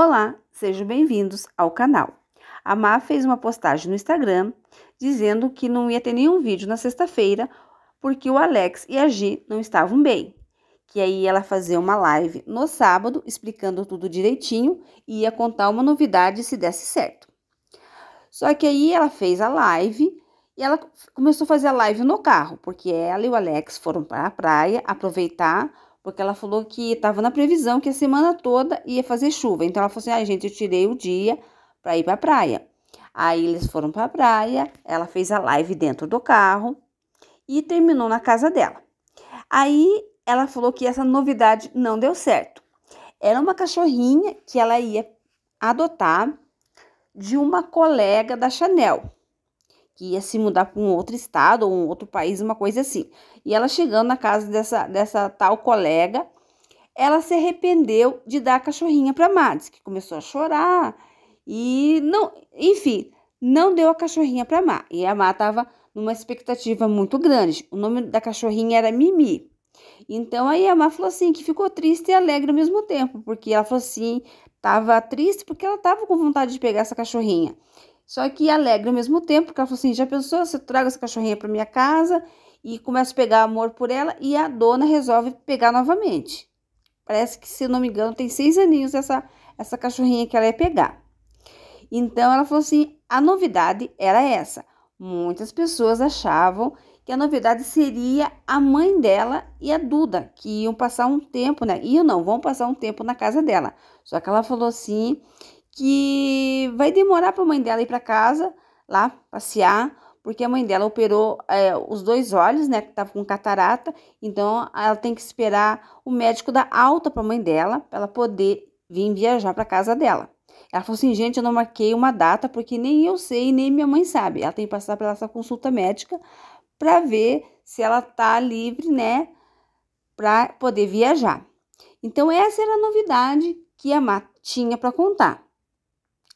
Olá, sejam bem-vindos ao canal. A Má fez uma postagem no Instagram dizendo que não ia ter nenhum vídeo na sexta-feira porque o Alex e a Gi não estavam bem. Que aí ela fazia uma live no sábado explicando tudo direitinho e ia contar uma novidade se desse certo. Só que aí ela fez a live e ela começou a fazer a live no carro, porque ela e o Alex foram para a praia aproveitar porque ela falou que estava na previsão que a semana toda ia fazer chuva. Então ela falou assim: ai, ah, gente, eu tirei o dia para ir para a praia. Aí eles foram para a praia, ela fez a live dentro do carro e terminou na casa dela. Aí ela falou que essa novidade não deu certo. Era uma cachorrinha que ela ia adotar de uma colega da Chanel que ia se mudar para um outro estado ou um outro país, uma coisa assim. E ela chegando na casa dessa, dessa tal colega, ela se arrependeu de dar a cachorrinha para Mads, que começou a chorar e não, enfim, não deu a cachorrinha para Má. E a Má estava numa expectativa muito grande. O nome da cachorrinha era Mimi. Então aí a Má falou assim que ficou triste e alegre ao mesmo tempo, porque ela falou assim, estava triste porque ela estava com vontade de pegar essa cachorrinha. Só que alegre ao mesmo tempo, porque ela falou assim: já pensou você traga essa cachorrinha para minha casa e começa a pegar amor por ela e a dona resolve pegar novamente. Parece que, se não me engano, tem seis aninhos essa, essa cachorrinha que ela ia pegar. Então ela falou assim: a novidade era essa. Muitas pessoas achavam que a novidade seria a mãe dela e a Duda, que iam passar um tempo, né? Iam não, vão passar um tempo na casa dela. Só que ela falou assim que vai demorar para a mãe dela ir para casa, lá passear, porque a mãe dela operou é, os dois olhos, né, que estava com catarata, então ela tem que esperar o médico dar alta para a mãe dela, para ela poder vir viajar para casa dela. Ela falou assim, gente, eu não marquei uma data porque nem eu sei, nem minha mãe sabe. Ela tem que passar pela essa consulta médica para ver se ela tá livre, né, para poder viajar. Então essa era a novidade que a Má tinha para contar.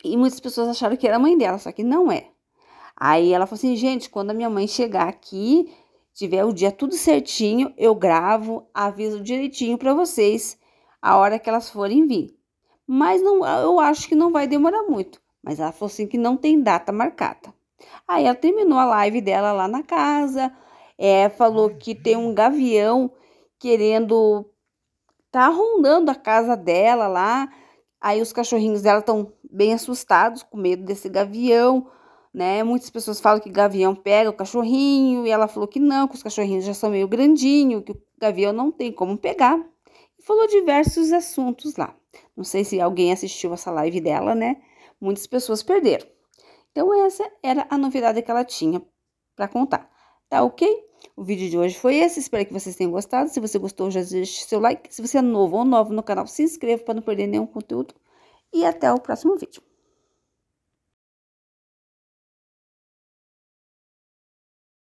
E muitas pessoas acharam que era a mãe dela, só que não é. Aí ela falou assim: gente, quando a minha mãe chegar aqui, tiver o dia tudo certinho, eu gravo, aviso direitinho para vocês a hora que elas forem vir. Mas não, eu acho que não vai demorar muito. Mas ela falou assim que não tem data marcada. Aí ela terminou a live dela lá na casa, é, falou que tem um gavião querendo tá rondando a casa dela lá, Aí os cachorrinhos dela estão bem assustados, com medo desse gavião, né? Muitas pessoas falam que gavião pega o cachorrinho, e ela falou que não, que os cachorrinhos já são meio grandinho, que o gavião não tem como pegar. E falou diversos assuntos lá. Não sei se alguém assistiu essa live dela, né? Muitas pessoas perderam. Então essa era a novidade que ela tinha para contar. Tá ok? O vídeo de hoje foi esse, espero que vocês tenham gostado. Se você gostou, já deixe seu like. Se você é novo ou novo no canal, se inscreva para não perder nenhum conteúdo. E até o próximo vídeo.